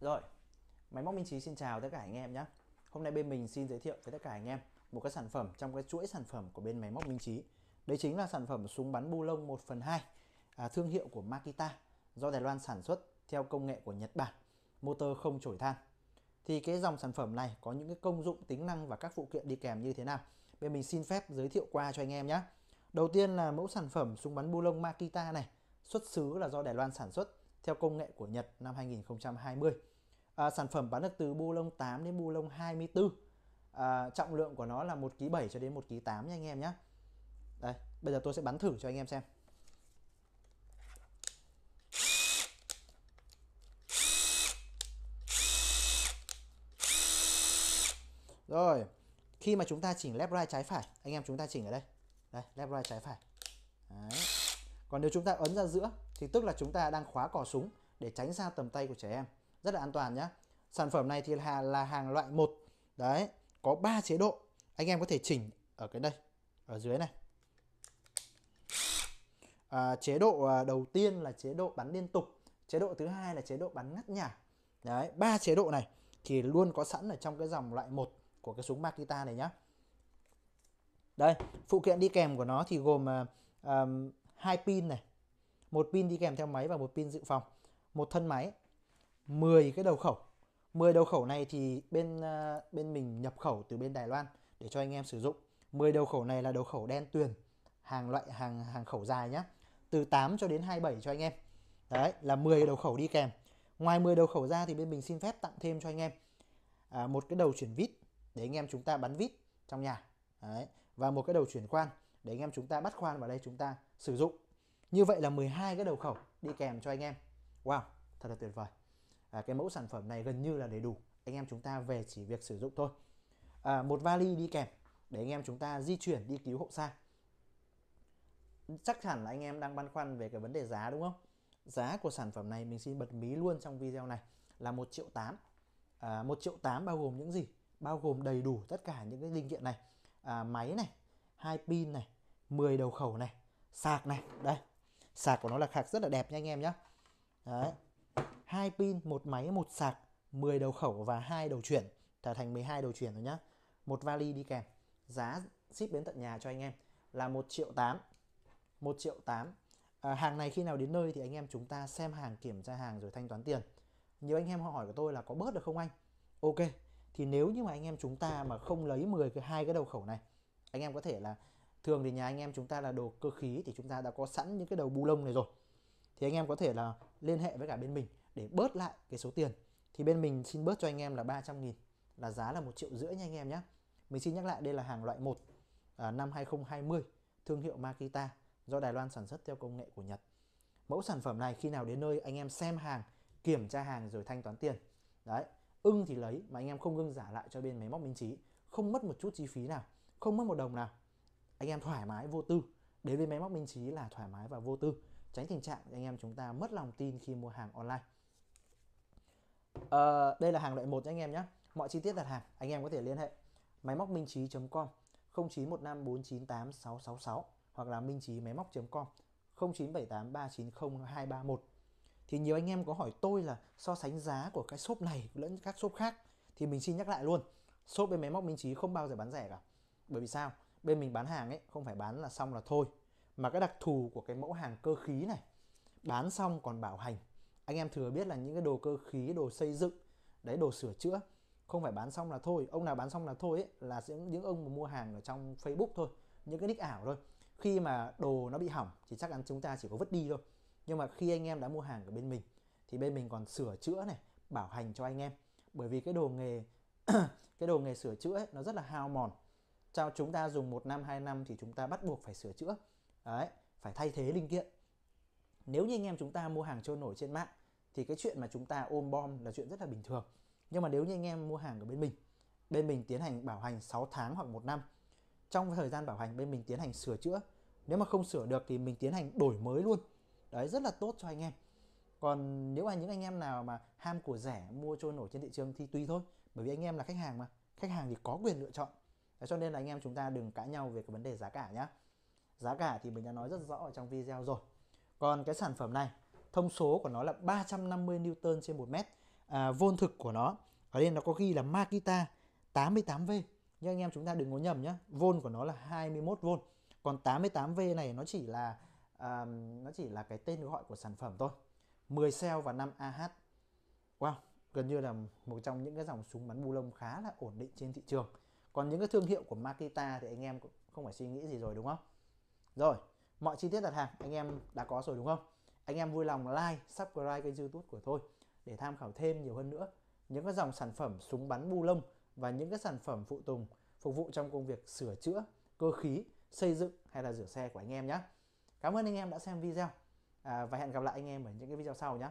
Rồi, máy móc Minh Trí xin chào tất cả anh em nhé. Hôm nay bên mình xin giới thiệu với tất cả anh em một cái sản phẩm trong cái chuỗi sản phẩm của bên máy móc Minh Trí. Đấy chính là sản phẩm súng bắn bu lông 1 phần 2 à, thương hiệu của Makita do Đài Loan sản xuất theo công nghệ của Nhật Bản, motor không chổi than. Thì cái dòng sản phẩm này có những cái công dụng, tính năng và các phụ kiện đi kèm như thế nào? Bên mình xin phép giới thiệu qua cho anh em nhé. Đầu tiên là mẫu sản phẩm súng bắn bu lông Makita này, xuất xứ là do Đài Loan sản xuất theo công nghệ của Nhật năm 2020. À, sản phẩm bán được từ bu lông 8 đến bu lông 24. À, trọng lượng của nó là 1 kg 7 cho đến 1 kg 8 nha anh em nhé. Đây, bây giờ tôi sẽ bắn thử cho anh em xem. Rồi, khi mà chúng ta chỉnh left right trái phải, anh em chúng ta chỉnh ở đây. Đây, left right trái phải. Đấy. Còn nếu chúng ta ấn ra giữa thì tức là chúng ta đang khóa cò súng để tránh xa tầm tay của trẻ em rất là an toàn nhé sản phẩm này thì là, là hàng loại một đấy có 3 chế độ anh em có thể chỉnh ở cái đây ở dưới này à, chế độ à, đầu tiên là chế độ bắn liên tục chế độ thứ hai là chế độ bắn ngắt nhả đấy ba chế độ này thì luôn có sẵn ở trong cái dòng loại một của cái súng Makita này nhá đây phụ kiện đi kèm của nó thì gồm um, hai pin này một pin đi kèm theo máy và một pin dự phòng một thân máy 10 cái đầu khẩu 10 đầu khẩu này thì bên ờ, bên mình nhập khẩu từ bên Đài Loan để cho anh em sử dụng 10 đầu khẩu này là đầu khẩu đen tuyền hàng loại hàng hàng khẩu dài nhá từ 8 cho đến 27 cho anh em đấy là 10 đầu khẩu đi kèm ngoài 10 đầu khẩu ra thì bên mình xin phép tặng thêm cho anh em à, một cái đầu chuyển vít để anh em chúng ta bắn vít trong nhà đấy. và một cái đầu chuyển khoan để anh em chúng ta bắt khoan vào đây chúng ta sử dụng như vậy là 12 cái đầu khẩu đi kèm cho anh em. Wow, thật là tuyệt vời. À, cái mẫu sản phẩm này gần như là đầy đủ. Anh em chúng ta về chỉ việc sử dụng thôi. À, một vali đi kèm để anh em chúng ta di chuyển đi cứu hộ xa. Chắc hẳn là anh em đang băn khoăn về cái vấn đề giá đúng không? Giá của sản phẩm này mình xin bật mí luôn trong video này là 1 triệu 8. À, 1 triệu 8 bao gồm những gì? Bao gồm đầy đủ tất cả những cái linh kiện này. À, máy này, hai pin này, 10 đầu khẩu này, sạc này. Đây, sạc của nó là khạc rất là đẹp nha anh em nhé hai pin một máy một sạc 10 đầu khẩu và hai đầu chuyển trở thành 12 đầu chuyển rồi nhá một vali đi kèm giá ship đến tận nhà cho anh em là 1 triệu 8 1 triệu 8 à, hàng này khi nào đến nơi thì anh em chúng ta xem hàng kiểm tra hàng rồi thanh toán tiền nhiều anh em hỏi của tôi là có bớt được không anh ok thì nếu như mà anh em chúng ta mà không lấy 10 cái hai cái đầu khẩu này anh em có thể là thường thì nhà anh em chúng ta là đồ cơ khí thì chúng ta đã có sẵn những cái đầu bu lông này rồi thì anh em có thể là liên hệ với cả bên mình để bớt lại cái số tiền thì bên mình xin bớt cho anh em là 300 nghìn là giá là một triệu rưỡi nha anh em nhé mình xin nhắc lại đây là hàng loại 1 à, năm 2020 thương hiệu Makita do Đài Loan sản xuất theo công nghệ của Nhật mẫu sản phẩm này khi nào đến nơi anh em xem hàng kiểm tra hàng rồi thanh toán tiền đấy ưng thì lấy mà anh em không ngưng giả lại cho bên máy móc minh trí không mất một chút chi phí nào không mất một đồng nào anh em thoải mái vô tư đến với máy móc minh trí là thoải mái và vô tư tránh tình trạng anh em chúng ta mất lòng tin khi mua hàng online à, đây là hàng loại một anh em nhé mọi chi tiết đặt hàng anh em có thể liên hệ máy móc minh trí com 0915498666 hoặc là minh trí máy móc com 0978390231 thì nhiều anh em có hỏi tôi là so sánh giá của cái shop này lẫn các shop khác thì mình xin nhắc lại luôn shop bên máy móc minh trí không bao giờ bán rẻ cả bởi vì sao bên mình bán hàng ấy không phải bán là xong là thôi mà cái đặc thù của cái mẫu hàng cơ khí này bán xong còn bảo hành anh em thừa biết là những cái đồ cơ khí đồ xây dựng đấy đồ sửa chữa không phải bán xong là thôi ông nào bán xong là thôi ấy, là những, những ông mà mua hàng ở trong facebook thôi những cái nick ảo thôi khi mà đồ nó bị hỏng thì chắc chắn chúng ta chỉ có vứt đi thôi nhưng mà khi anh em đã mua hàng ở bên mình thì bên mình còn sửa chữa này bảo hành cho anh em bởi vì cái đồ nghề cái đồ nghề sửa chữa ấy, nó rất là hao mòn sao chúng ta dùng một năm hai năm thì chúng ta bắt buộc phải sửa chữa đấy phải thay thế linh kiện nếu như anh em chúng ta mua hàng trôi nổi trên mạng thì cái chuyện mà chúng ta ôm bom là chuyện rất là bình thường nhưng mà nếu như anh em mua hàng ở bên mình bên mình tiến hành bảo hành 6 tháng hoặc một năm trong thời gian bảo hành bên mình tiến hành sửa chữa nếu mà không sửa được thì mình tiến hành đổi mới luôn đấy rất là tốt cho anh em còn nếu mà những anh em nào mà ham của rẻ mua trôi nổi trên thị trường thì tùy thôi bởi vì anh em là khách hàng mà khách hàng thì có quyền lựa chọn Đấy, cho nên là anh em chúng ta đừng cãi nhau về cái vấn đề giá cả nhé giá cả thì mình đã nói rất rõ ở trong video rồi còn cái sản phẩm này thông số của nó là 350 Newton trên 1 mét à, vôn thực của nó ở đây nó có ghi là Makita 88V nhưng anh em chúng ta đừng có nhầm nhé vôn của nó là 21V còn 88V này nó chỉ là à, nó chỉ là cái tên gọi của sản phẩm thôi 10 cell và 5 AH wow gần như là một trong những cái dòng súng bắn bu lông khá là ổn định trên thị trường còn những cái thương hiệu của Makita thì anh em cũng không phải suy nghĩ gì rồi đúng không rồi mọi chi tiết đặt hàng anh em đã có rồi đúng không anh em vui lòng like subscribe kênh youtube của tôi để tham khảo thêm nhiều hơn nữa những cái dòng sản phẩm súng bắn bu lông và những cái sản phẩm phụ tùng phục vụ trong công việc sửa chữa cơ khí xây dựng hay là rửa xe của anh em nhé cảm ơn anh em đã xem video à, và hẹn gặp lại anh em ở những cái video sau nhé